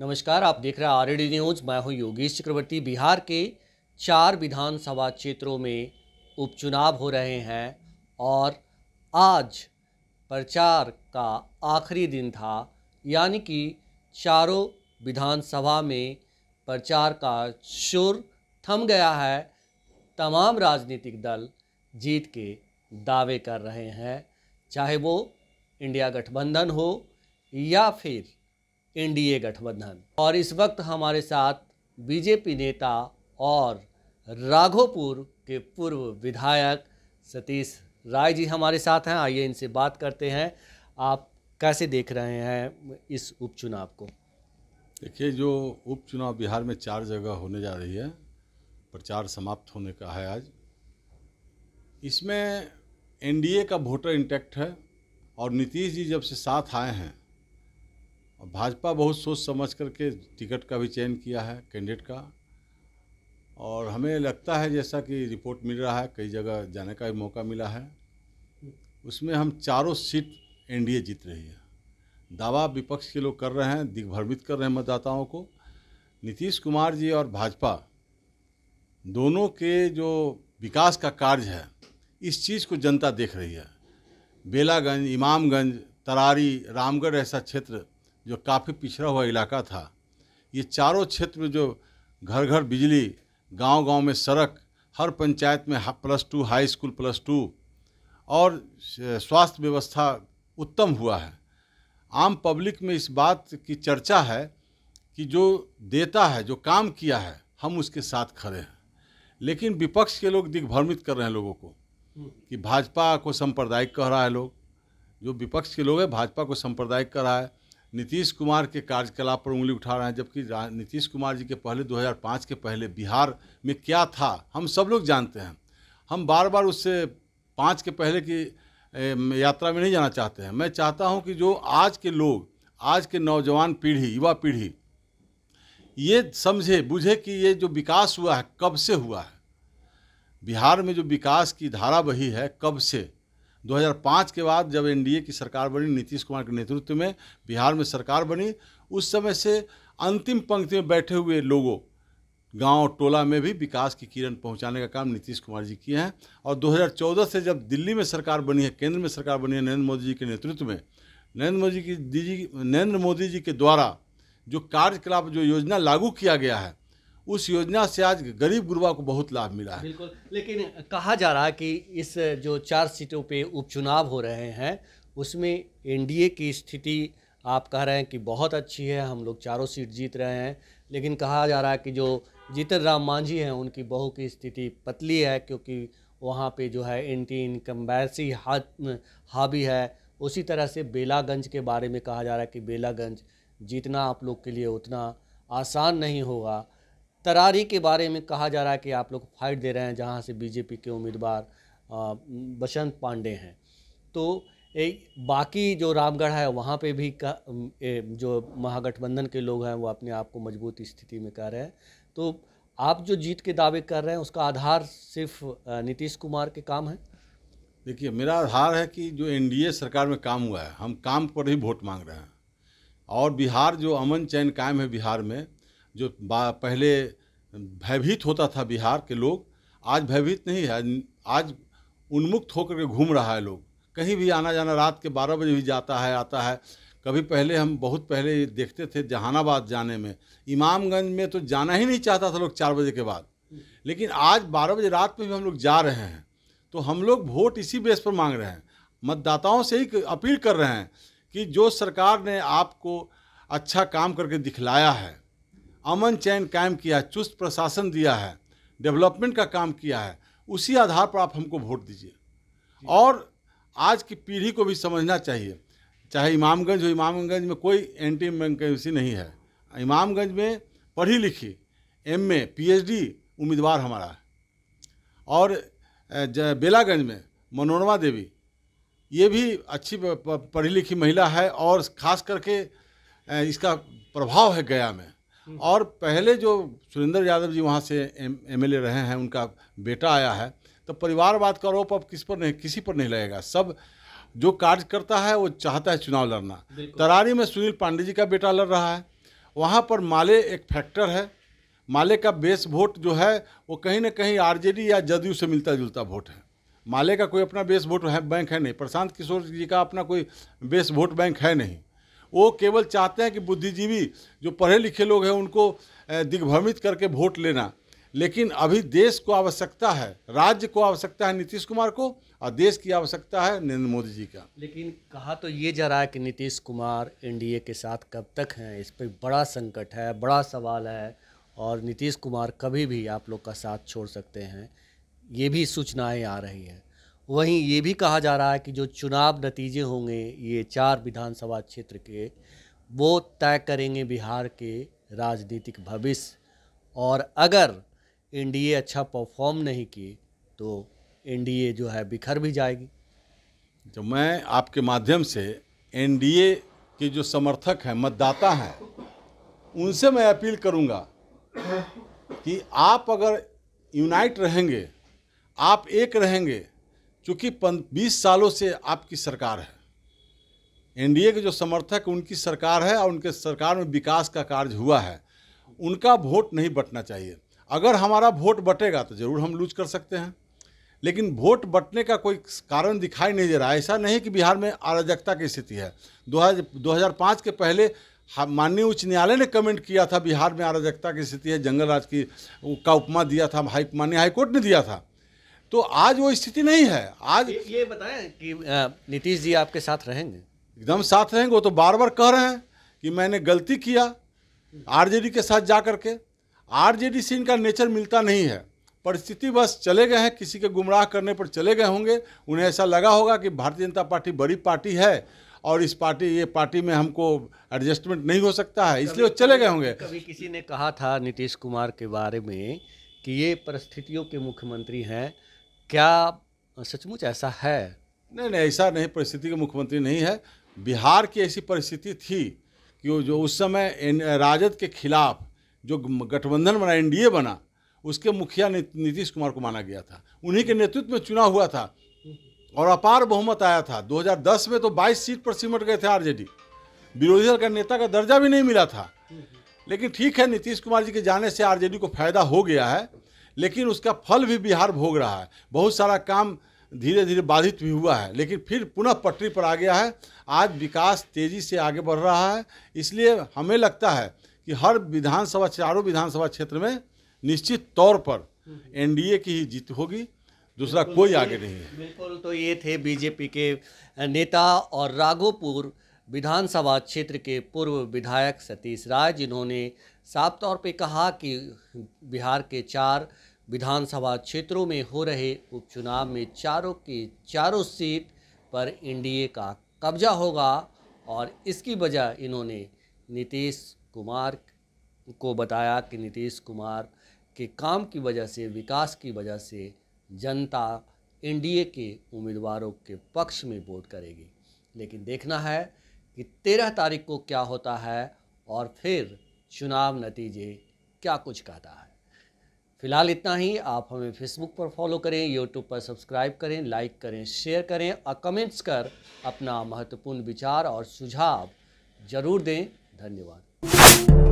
नमस्कार आप देख रहे हैं आर न्यूज मैं हूं योगेश चक्रवर्ती बिहार के चार विधानसभा क्षेत्रों में उपचुनाव हो रहे हैं और आज प्रचार का आखिरी दिन था यानी कि चारों विधानसभा में प्रचार का शुर थम गया है तमाम राजनीतिक दल जीत के दावे कर रहे हैं चाहे वो इंडिया गठबंधन हो या फिर एनडीए गठबंधन और इस वक्त हमारे साथ बीजेपी नेता और राघोपुर के पूर्व विधायक सतीश राय जी हमारे साथ हैं आइए इनसे बात करते हैं आप कैसे देख रहे हैं इस उपचुनाव को देखिए जो उपचुनाव बिहार में चार जगह होने जा रही है प्रचार समाप्त होने का है आज इसमें एनडीए का वोटर इंटैक्ट है और नीतीश जी जब से साथ आए हैं और भाजपा बहुत सोच समझ करके टिकट का भी चयन किया है कैंडिडेट का और हमें लगता है जैसा कि रिपोर्ट मिल रहा है कई जगह जाने का भी मौका मिला है उसमें हम चारों सीट एनडीए जीत रही है दावा विपक्ष के लोग कर रहे हैं दिग्भ्रमित कर रहे हैं मतदाताओं को नीतीश कुमार जी और भाजपा दोनों के जो विकास का कार्य है इस चीज़ को जनता देख रही है बेलागंज इमामगंज तरारी रामगढ़ ऐसा क्षेत्र जो काफ़ी पिछड़ा हुआ इलाका था ये चारों क्षेत्र में जो घर घर बिजली गांव गांव में सड़क हर पंचायत में plus two high school plus two और स्वास्थ्य व्यवस्था उत्तम हुआ है आम पब्लिक में इस बात की चर्चा है कि जो देता है जो काम किया है हम उसके साथ खड़े हैं लेकिन विपक्ष के लोग दिग्भ्रमित कर रहे हैं लोगों को कि भाजपा को सांप्रदायिक कह रहा है लोग जो विपक्ष के लोग हैं भाजपा को सांप्रदायिक कह रहा है नीतीश कुमार के कार्यकलाप पर उंगली उठा रहे हैं जबकि नीतीश कुमार जी के पहले 2005 के पहले बिहार में क्या था हम सब लोग जानते हैं हम बार बार उससे पाँच के पहले की यात्रा में नहीं जाना चाहते हैं मैं चाहता हूं कि जो आज के लोग आज के नौजवान पीढ़ी युवा पीढ़ी ये समझे बुझे कि ये जो विकास हुआ है कब से हुआ है बिहार में जो विकास की धारा बही है कब से 2005 के बाद जब एनडीए की सरकार बनी नीतीश कुमार के नेतृत्व में बिहार में सरकार बनी उस समय से अंतिम पंक्ति में बैठे हुए लोगों गांव टोला में भी विकास की किरण पहुंचाने का काम नीतीश कुमार जी किए हैं और 2014 से जब दिल्ली में सरकार बनी है केंद्र में सरकार बनी है नरेंद्र मोदी जी के नेतृत्व में नरेंद्र मोदी की नरेंद्र मोदी जी के द्वारा जो कार्यकलाप जो योजना लागू किया गया है उस योजना से आज गरीब गुरबा को बहुत लाभ मिला है बिल्कुल लेकिन कहा जा रहा है कि इस जो चार सीटों पे उपचुनाव हो रहे हैं उसमें एनडीए की स्थिति आप कह रहे हैं कि बहुत अच्छी है हम लोग चारों सीट जीत रहे हैं लेकिन कहा जा रहा है कि जो जीतन राम मांझी हैं उनकी बहू की स्थिति पतली है क्योंकि वहाँ पे जो है एंटी इनकम्बैसी हा हावी है उसी तरह से बेलागंज के बारे में कहा जा रहा है कि बेलागंज जीतना आप लोग के लिए उतना आसान नहीं होगा तरारी के बारे में कहा जा रहा है कि आप लोग फाइट दे रहे हैं जहाँ से बीजेपी के उम्मीदवार बसंत पांडे हैं तो एक बाकी जो रामगढ़ है वहाँ पे भी का, जो महागठबंधन के लोग हैं वो अपने आप को मजबूत स्थिति में कर रहे हैं तो आप जो जीत के दावे कर रहे हैं उसका आधार सिर्फ नीतीश कुमार के काम है देखिए मेरा आधार है कि जो एनडीए सरकार में काम हुआ है हम काम पर ही वोट मांग रहे हैं और बिहार जो अमन चैन कायम है बिहार में जो पहले भयभीत होता था बिहार के लोग आज भयभीत नहीं है आज उन्मुक्त होकर के घूम रहा है लोग कहीं भी आना जाना रात के बारह बजे भी जाता है आता है कभी पहले हम बहुत पहले देखते थे जहानाबाद जाने में इमामगंज में तो जाना ही नहीं चाहता था लोग चार बजे के बाद लेकिन आज बारह बजे रात में भी हम लोग जा रहे हैं तो हम लोग वोट इसी बेस पर मांग रहे हैं मतदाताओं से ही अपील कर रहे हैं कि जो सरकार ने आपको अच्छा काम करके दिखलाया है अमन चैन कायम किया है चुस्त प्रशासन दिया है डेवलपमेंट का काम किया है उसी आधार पर आप हमको वोट दीजिए और आज की पीढ़ी को भी समझना चाहिए चाहे इमामगंज हो इमामगंज में कोई एंटी वैकेंसी नहीं है इमामगंज में पढ़ी लिखी एम ए पीएचडी उम्मीदवार हमारा है और बेलागंज में मनोरमा देवी ये भी अच्छी पढ़ी लिखी महिला है और ख़ास करके इसका प्रभाव है गया में हम्म। और पहले जो सुरेंद्र यादव जी वहाँ से एम एल रहे हैं उनका बेटा आया है तो परिवारवाद का आरोप अब किस पर नहीं किसी पर नहीं लगेगा सब जो कार्य करता है वो चाहता है चुनाव लड़ना तरारी में सुनील पांडे जी का बेटा लड़ रहा है वहाँ पर माले एक फैक्टर है माले का बेस वोट जो है वो कहीं ना कहीं आरजेडी या जदयू से मिलता जुलता वोट है माले का कोई अपना बेस वोट है बैंक है नहीं प्रशांत किशोर जी का अपना कोई बेस वोट बैंक है नहीं वो केवल चाहते हैं कि बुद्धिजीवी जो पढ़े लिखे लोग हैं उनको दिग्भ्रमित करके वोट लेना लेकिन अभी देश को आवश्यकता है राज्य को आवश्यकता है नीतीश कुमार को और देश की आवश्यकता है नरेंद्र मोदी जी का लेकिन कहा तो ये जा रहा है कि नीतीश कुमार एनडीए के साथ कब तक हैं इस पर बड़ा संकट है बड़ा सवाल है और नीतीश कुमार कभी भी आप लोग का साथ छोड़ सकते हैं ये भी सूचनाएं आ रही हैं वहीं ये भी कहा जा रहा है कि जो चुनाव नतीजे होंगे ये चार विधानसभा क्षेत्र के वो तय करेंगे बिहार के राजनीतिक भविष्य और अगर एन अच्छा परफॉर्म नहीं किए तो एन जो है बिखर भी जाएगी तो मैं आपके माध्यम से एन के जो समर्थक हैं मतदाता हैं उनसे मैं अपील करूंगा कि आप अगर यूनाइट रहेंगे आप एक रहेंगे चूँकि बीस सालों से आपकी सरकार है एनडीए के जो समर्थक उनकी सरकार है और उनके सरकार में विकास का कार्य हुआ है उनका वोट नहीं बटना चाहिए अगर हमारा वोट बटेगा तो ज़रूर हम लूज कर सकते हैं लेकिन वोट बटने का कोई कारण दिखाई नहीं दे रहा है ऐसा नहीं कि बिहार में अराजकता की स्थिति है दो के पहले माननीय उच्च न्यायालय ने कमेंट किया था बिहार में अराजकता की स्थिति है जंगल राज की का उपमा दिया था हाई माननीय हाईकोर्ट ने दिया था तो आज वो स्थिति नहीं है आज ये, ये बताएं कि नीतीश जी आपके साथ रहेंगे एकदम साथ रहेंगे वो तो बार बार कह रहे हैं कि मैंने गलती किया आरजेडी के साथ जा करके आरजेडी से इनका नेचर मिलता नहीं है परिस्थिति बस चले गए हैं किसी के गुमराह करने पर चले गए होंगे उन्हें ऐसा लगा होगा कि भारतीय जनता पार्टी बड़ी पार्टी है और इस पार्टी ये पार्टी में हमको एडजस्टमेंट नहीं हो सकता है इसलिए वो चले गए होंगे कभी किसी ने कहा था नीतीश कुमार के बारे में कि ये परिस्थितियों के मुख्यमंत्री हैं क्या सचमुच ऐसा है नहीं नहीं ऐसा नहीं परिस्थिति के मुख्यमंत्री नहीं है बिहार की ऐसी परिस्थिति थी कि जो उस समय राजद के खिलाफ जो गठबंधन बना एनडीए बना उसके मुखिया नीतीश कुमार को माना गया था उन्हीं के नेतृत्व में चुनाव हुआ था और अपार बहुमत आया था 2010 में तो 22 सीट पर सिमट गए थे आरजेडी विरोधी दल का नेता का दर्जा भी नहीं मिला था लेकिन ठीक है नीतीश कुमार जी के जाने से आरजेडी को फायदा हो गया है लेकिन उसका फल भी बिहार भोग रहा है बहुत सारा काम धीरे धीरे बाधित भी हुआ है लेकिन फिर पुनः पटरी पर आ गया है आज विकास तेज़ी से आगे बढ़ रहा है इसलिए हमें लगता है कि हर विधानसभा चारों विधानसभा क्षेत्र में निश्चित तौर पर एनडीए की ही जीत होगी दूसरा कोई तो आगे नहीं है बिल्कुल तो ये थे बीजेपी के नेता और राघोपुर विधानसभा क्षेत्र के पूर्व विधायक सतीश राय जिन्होंने साफ तौर पर कहा कि बिहार के चार विधानसभा क्षेत्रों में हो रहे उपचुनाव में चारों की चारों सीट पर एनडीए का कब्जा होगा और इसकी वजह इन्होंने नीतीश कुमार को बताया कि नीतीश कुमार के काम की वजह से विकास की वजह से जनता एनडीए के उम्मीदवारों के पक्ष में वोट करेगी लेकिन देखना है कि तेरह तारीख को क्या होता है और फिर चुनाव नतीजे क्या कुछ कहता है फिलहाल इतना ही आप हमें फेसबुक पर फॉलो करें यूट्यूब पर सब्सक्राइब करें लाइक करें शेयर करें और कमेंट्स कर अपना महत्वपूर्ण विचार और सुझाव ज़रूर दें धन्यवाद